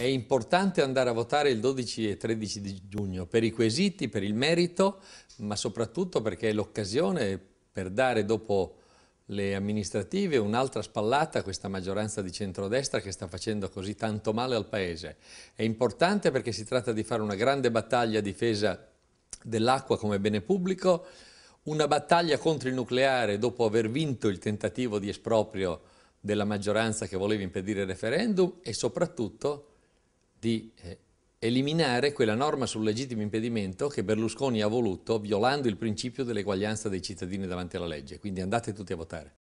È importante andare a votare il 12 e 13 di giugno per i quesiti, per il merito, ma soprattutto perché è l'occasione per dare dopo le amministrative un'altra spallata a questa maggioranza di centrodestra che sta facendo così tanto male al Paese. È importante perché si tratta di fare una grande battaglia a difesa dell'acqua come bene pubblico, una battaglia contro il nucleare dopo aver vinto il tentativo di esproprio della maggioranza che voleva impedire il referendum e soprattutto di eh, eliminare quella norma sul legittimo impedimento che Berlusconi ha voluto violando il principio dell'eguaglianza dei cittadini davanti alla legge. Quindi andate tutti a votare.